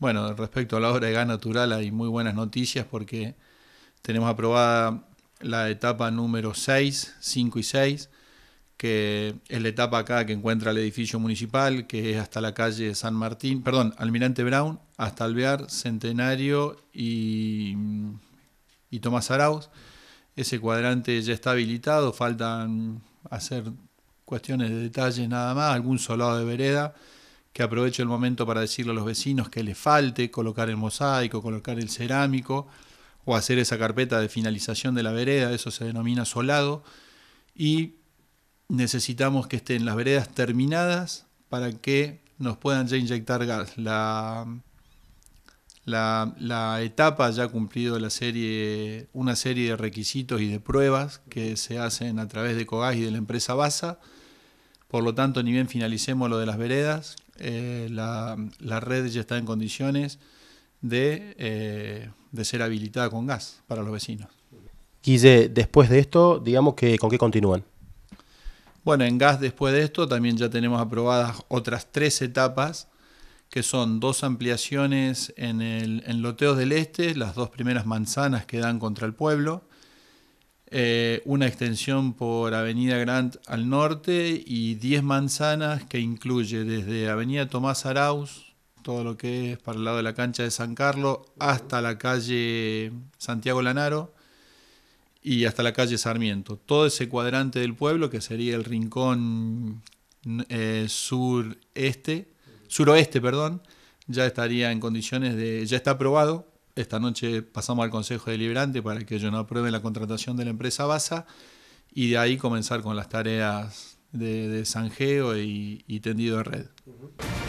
Bueno, respecto a la obra de gas natural hay muy buenas noticias porque tenemos aprobada la etapa número 6, 5 y 6, que es la etapa acá que encuentra el edificio municipal, que es hasta la calle San Martín, perdón, Almirante Brown, hasta Alvear, Centenario y, y Tomás Arauz. Ese cuadrante ya está habilitado, faltan hacer cuestiones de detalles nada más, algún solado de vereda que aprovecho el momento para decirle a los vecinos que le falte, colocar el mosaico, colocar el cerámico o hacer esa carpeta de finalización de la vereda, eso se denomina solado, y necesitamos que estén las veredas terminadas para que nos puedan ya inyectar gas. La, etapa ya ha cumplido la serie, una serie de requisitos y de pruebas que se hacen a través de COGAS y de la empresa BASA. Por lo tanto, ni bien finalicemos lo de las veredas, eh, la, red ya está en condiciones eh, de, ser habilitada con gas para los vecinos. Guille, después de esto, digamos que con qué continúan. Bueno, en gas después de esto también ya tenemos aprobadas otras tres etapas, que son dos ampliaciones en, el, en Loteos del Este, las dos primeras manzanas que dan contra el pueblo, eh, una extensión por Avenida Grant al norte y 10 manzanas que incluye desde Avenida Tomás Arauz, todo lo que es para el lado de la cancha de San Carlos, hasta la calle Santiago Lanaro y hasta la calle Sarmiento. Todo ese cuadrante del pueblo que sería el rincón eh, sureste, suroeste, perdón, ya estaría en condiciones de, ya está aprobado esta noche pasamos al Consejo Deliberante para que ellos no aprueben la contratación de la empresa BASA y de ahí comenzar con las tareas de, sanjeo y, tendido de red.